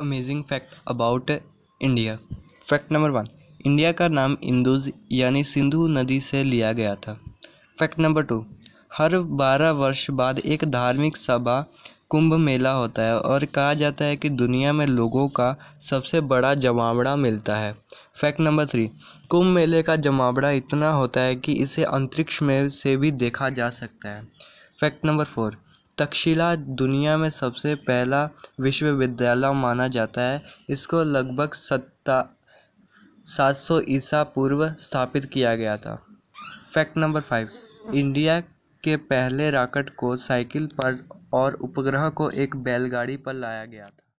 amazing fact about India fact number one India का नाम इंदुज यानी सिंधु नदी से लिया गया था फैक्ट नंबर टू हर बारह वर्ष बाद एक धार्मिक सभा कुंभ मेला होता है और कहा जाता है कि दुनिया में लोगों का सबसे बड़ा जमावड़ा मिलता है फैक्ट नंबर थ्री कुंभ मेले का जमावड़ा इतना होता है कि इसे अंतरिक्ष में से भी देखा जा सकता है फैक्ट नंबर फोर तक्षशिला दुनिया में सबसे पहला विश्वविद्यालय माना जाता है इसको लगभग सत्ता सात सौ ईसा पूर्व स्थापित किया गया था फैक्ट नंबर फाइव इंडिया के पहले रॉकेट को साइकिल पर और उपग्रह को एक बैलगाड़ी पर लाया गया था